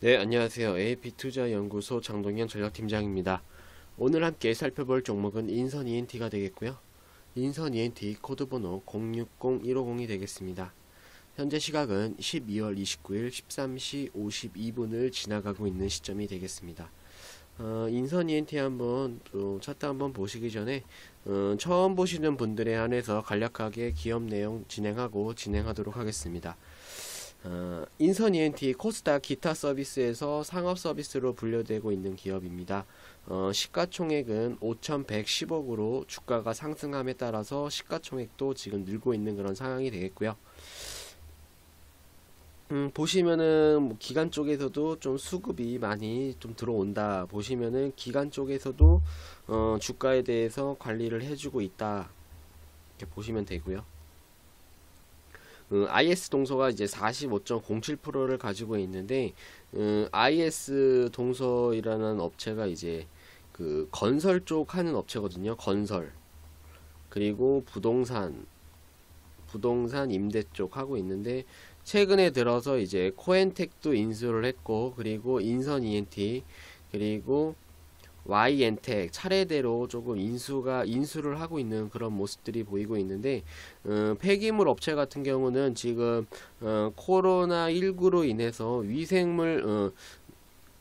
네, 안녕하세요. AP투자연구소 장동현 전략팀장입니다. 오늘 함께 살펴볼 종목은 인선 ENT가 되겠고요. 인선 ENT 코드번호 060150이 되겠습니다. 현재 시각은 12월 29일 13시 52분을 지나가고 있는 시점이 되겠습니다. 어, 인선 ENT 한번 어, 차트 한번 보시기 전에 어, 처음 보시는 분들에 한해서 간략하게 기업 내용 진행하고 진행하도록 하겠습니다. 어, 인선 ENT 코스닥 기타 서비스에서 상업 서비스로 분류되고 있는 기업입니다. 어, 시가총액은 5,110억으로 주가가 상승함에 따라서 시가총액도 지금 늘고 있는 그런 상황이 되겠고요. 음, 보시면은 뭐 기간 쪽에서도 좀 수급이 많이 좀 들어온다. 보시면은 기간 쪽에서도 어, 주가에 대해서 관리를 해주고 있다. 이렇게 보시면 되고요. 음, 어, IS 동서가 이제 45.07%를 가지고 있는데 음, 어, IS 동서라는 업체가 이제 그 건설 쪽 하는 업체거든요. 건설 그리고 부동산 부동산 임대 쪽 하고 있는데 최근에 들어서 이제 코엔텍도 인수를 했고 그리고 인선 ENT 그리고 Y엔텍 차례대로 조금 인수가 인수를 하고 있는 그런 모습들이 보이고 있는데 음, 폐기물 업체 같은 경우는 지금 어, 코로나 19로 인해서 위생물 어,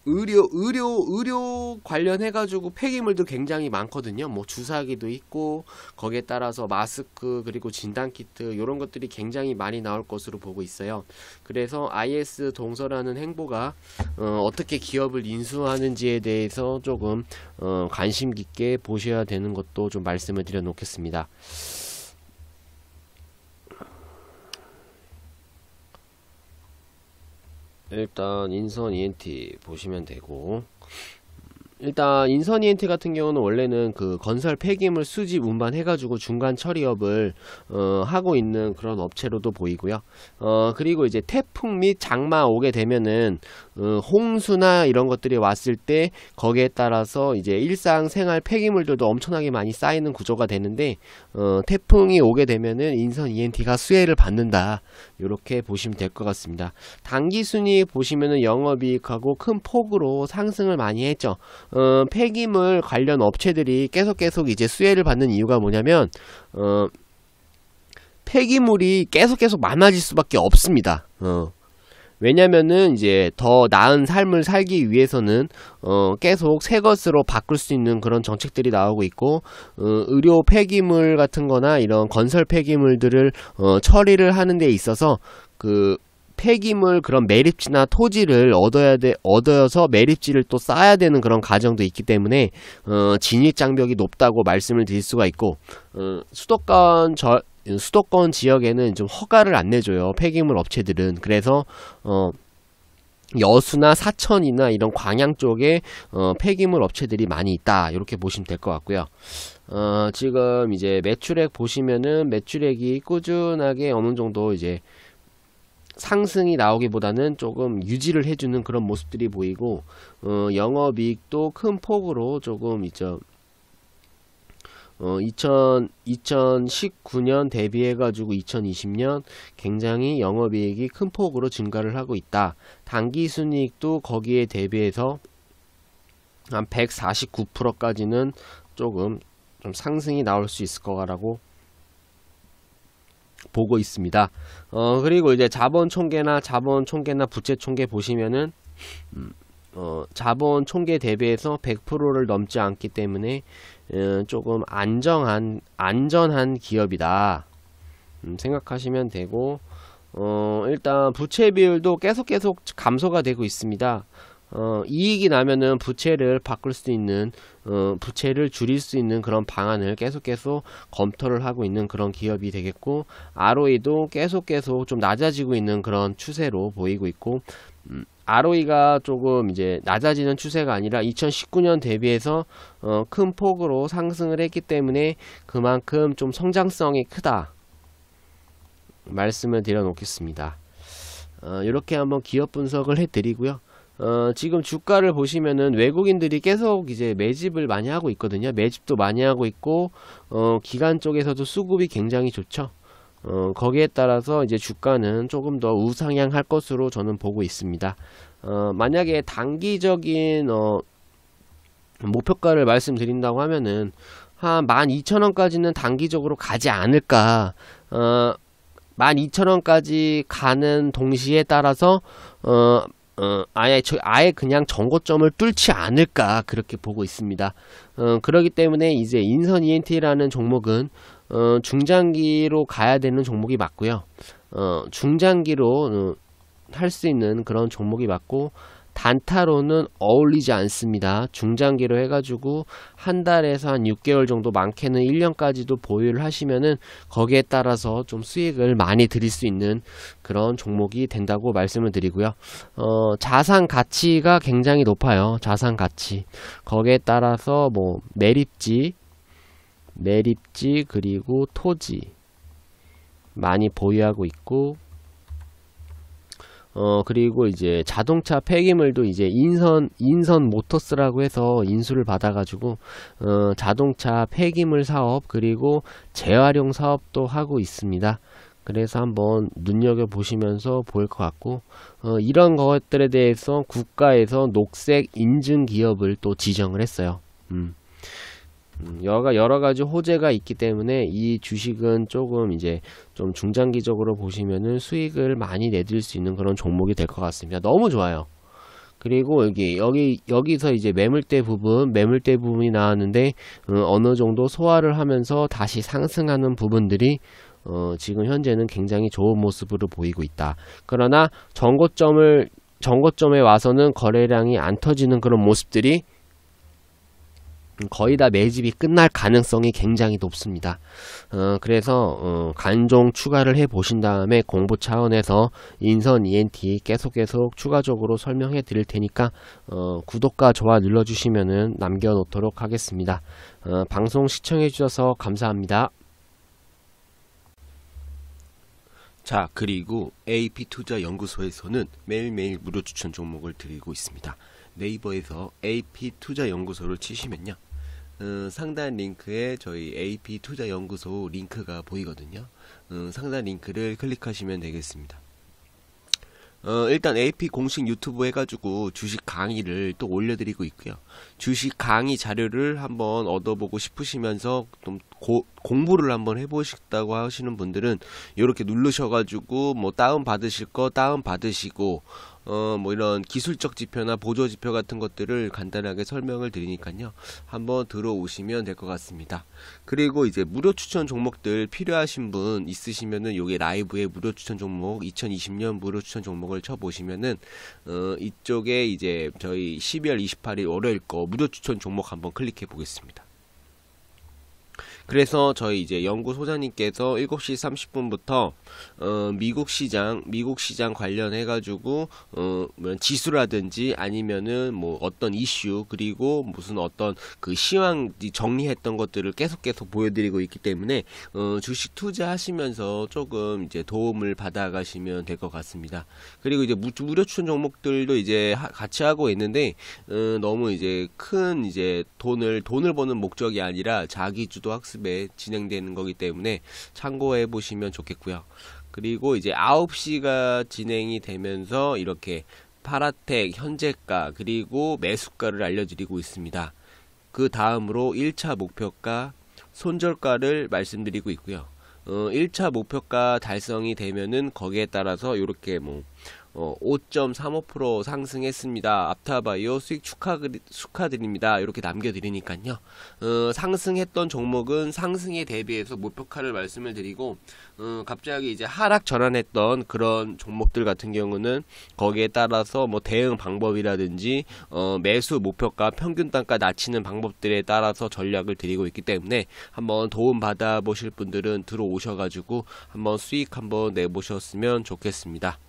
의료 의료 의료 관련해 가지고 폐기물도 굉장히 많거든요. 뭐 주사기도 있고 거기에 따라서 마스크 그리고 진단 키트 이런 것들이 굉장히 많이 나올 것으로 보고 있어요. 그래서 IS 동서라는 행보가 어, 떻게 기업을 인수하는지에 대해서 조금 어, 관심 깊게 보셔야 되는 것도 좀 말씀을 드려 놓겠습니다. 일단 인선 ENT 보시면 되고 일단 인선 이엔트 같은 경우는 원래는 그 건설 폐기물 수집 운반해가지고 중간 처리업을 어, 하고 있는 그런 업체로도 보이고요. 어, 그리고 이제 태풍 및 장마 오게 되면은 어, 홍수나 이런 것들이 왔을 때 거기에 따라서 이제 일상생활 폐기물들도 엄청나게 많이 쌓이는 구조가 되는데 어, 태풍이 오게 되면은 인선 이엔트가 수혜를 받는다. 이렇게 보시면 될 것 같습니다. 단기 순이 보시면은 영업이익하고 큰 폭으로 상승을 많이 했죠. 어, 폐기물 관련 업체들이 계속 계속 이제 수혜를 받는 이유가 뭐냐면 어, 폐기물이 계속 계속 많아질 수밖에 없습니다. 어. 왜냐면은 이제 더 나은 삶을 살기 위해서는 어 계속 새 것으로 바꿀 수 있는 그런 정책들이 나오고 있고 어 의료 폐기물 같은 거나 이런 건설 폐기물들을 어 처리를 하는 데 있어서 그 폐기물 그런 매립지나 토지를 얻어야 돼 얻어서 매립지를 또 쌓아야 되는 그런 과정도 있기 때문에 어, 진입 장벽이 높다고 말씀을 드릴 수가 있고 어, 수도권 저 수도권 지역에는 좀 허가를 안 내줘요 폐기물 업체들은 그래서 어 여수나 사천이나 이런 광양 쪽에 어, 폐기물 업체들이 많이 있다 이렇게 보시면 될 것 같고요. 어, 지금 이제 매출액 보시면은 매출액이 꾸준하게 어느 정도 이제 상승이 나오기보다는 조금 유지를 해주는 그런 모습들이 보이고 어, 영업이익도 큰 폭으로 조금 있죠. 어, 2000, 2019년 대비해가지고 2020년 굉장히 영업이익이 큰 폭으로 증가를 하고 있다. 단기순이익도 거기에 대비해서 한 149%까지는 조금 좀 상승이 나올 수 있을 거라고 보고 있습니다. 어, 그리고 이제 자본 총계나 자본 총계나 부채 총계 보시면은 음, 어, 자본 총계 대비해서 100%를 넘지 않기 때문에 음, 조금 안정한 안전한 기업이다 음, 생각하시면 되고 어, 일단 부채 비율도 계속 계속 감소가 되고 있습니다. 어, 이익이 나면은 부채를 바꿀 수 있는 어, 부채를 줄일 수 있는 그런 방안을 계속 계속 검토를 하고 있는 그런 기업이 되겠고 ROE도 계속 계속 좀 낮아지고 있는 그런 추세로 보이고 있고 음, ROE가 조금 이제 낮아지는 추세가 아니라 2019년 대비해서 어, 큰 폭으로 상승을 했기 때문에 그만큼 좀 성장성이 크다 말씀을 드려놓겠습니다. 어, 이렇게 한번 기업 분석을 해드리고요. 어, 지금 주가를 보시면은 외국인들이 계속 이제 매집을 많이 하고 있거든요. 매집도 많이 하고 있고 어, 기관 쪽에서도 수급이 굉장히 좋죠. 어, 거기에 따라서 이제 주가는 조금 더 우상향할 것으로 저는 보고 있습니다. 어, 만약에 단기적인 어, 목표가를 말씀드린다고 하면은 한 12,000원까지는 단기적으로 가지 않을까. 어, 12,000원까지 가는 동시에 따라서 어, 어, 아예 저, 아예 그냥 정거점을 뚫지 않을까 그렇게 보고 있습니다. 어, 그러기 때문에 이제 인선 ENT라는 종목은 어, 중장기로 가야 되는 종목이 맞고요. 어, 중장기로 어, 할수 있는 그런 종목이 맞고 단타로는 어울리지 않습니다. 중장기로 해가지고 한 달에서 한 6개월 정도 많게는 1년까지도 보유를 하시면은 거기에 따라서 좀 수익을 많이 드릴 수 있는 그런 종목이 된다고 말씀을 드리고요. 어, 자산 가치가 굉장히 높아요. 자산 가치. 거기에 따라서 뭐 매립지, 매립지 그리고 토지 많이 보유하고 있고 어 그리고 이제 자동차 폐기물도 이제 인선 인선 모터스라고 해서 인수를 받아가지고 어 자동차 폐기물 사업 그리고 재활용 사업도 하고 있습니다. 그래서 한번 눈여겨 보시면서 볼것 같고 어, 이런 것들에 대해서 국가에서 녹색 인증 기업을 또 지정을 했어요. 음. 음, 여가 여러 가지 호재가 있기 때문에 이 주식은 조금 이제 좀 중장기적으로 보시면은 수익을 많이 내줄수 있는 그런 종목이 될 것 같습니다. 너무 좋아요. 그리고 여기 여기 여기서 이제 매물대 부분 매물대 부분이 나왔는데 어, 어느 정도 소화를 하면서 다시 상승하는 부분들이 어, 지금 현재는 굉장히 좋은 모습으로 보이고 있다. 그러나 전고점을 전고점에 와서는 거래량이 안 터지는 그런 모습들이 거의 다 매집이 끝날 가능성이 굉장히 높습니다. 어, 그래서 어, 간종 추가를 해 보신 다음에 공부 차원에서 인선 ENT 계속 계속 추가적으로 설명해 드릴 테니까 어, 구독과 좋아 눌러주시면 남겨놓도록 하겠습니다. 어, 방송 시청해 주셔서 감사합니다. 자 그리고 AP투자연구소에서는 매일매일 무료 추천 종목을 드리고 있습니다. 네이버에서 AP투자연구소를 치시면요. 어, 상단 링크에 저희 AP 투자 연구소 링크가 보이거든요. 음, 상단 링크를 클릭하시면 되겠습니다. 어, 일단 AP 공식 유튜브 해가지고 주식 강의를 또 올려드리고 있고요. 주식 강의 자료를 한번 얻어보고 싶으시면서 좀 고, 공부를 한번 해보셨다고 하시는 분들은 이렇게 누르셔가지고 뭐 다운 받으실 거 다운 받으시고 어, 뭐 이런 기술적 지표나 보조 지표 같은 것들을 간단하게 설명을 드리니까요. 한번 들어오시면 될 것 같습니다. 그리고 이제 무료 추천 종목들 필요하신 분 있으시면은 요게 라이브에 무료 추천 종목 2020년 무료 추천 종목을 쳐보시면은 어, 이쪽에 이제 저희 12월 28일 월요일 거 무료 추천 종목 한번 클릭해 보겠습니다. 그래서 저희 이제 연구 소장님께서 7시 30분부터 어, 미국 시장, 미국 시장 관련해 가지고 어, 뭐 지수라든지 아니면은 뭐 어떤 이슈 그리고 무슨 어떤 그 시황 정리했던 것들을 계속 계속 보여드리고 있기 때문에 어, 주식 투자하시면서 조금 이제 도움을 받아가시면 될 것 같습니다. 그리고 이제 무, 무료 추천 종목들도 이제 하, 같이 하고 있는데 어, 너무 이제 큰 이제 돈을 돈을 버는 목적이 아니라 자기 주도 학습 학습에 진행되는 거기 때문에 참고해 보시면 좋겠고요. 그리고 이제 9시가 진행이 되면서 이렇게 파라텍 현재가 그리고 매수가를 알려드리고 있습니다. 그 다음으로 1차 목표가 손절가를 말씀드리고 있고요. 어, 1차 목표가 달성이 되면은 거기에 따라서 이렇게 뭐 어, 5.35% 상승했습니다. 앞타바이오 수익 축하, 축하드립니다. 이렇게 남겨드리니까요. 어, 상승했던 종목은 상승에 대비해서 목표가를 말씀을 드리고 어, 갑자기 이제 하락 전환했던 그런 종목들 같은 경우는 거기에 따라서 뭐 대응 방법이라든지 어, 매수 목표가 평균 단가 낮추는 방법들에 따라서 전략을 드리고 있기 때문에 한번 도움 받아 보실 분들은 들어오셔가지고 한번 수익 한번 내보셨으면 좋겠습니다.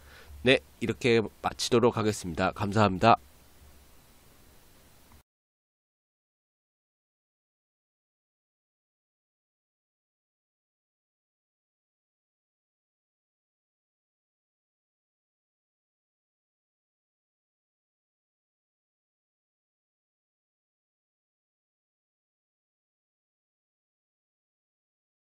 네, 이렇게 마치도록 하겠습니다. 감사합니다.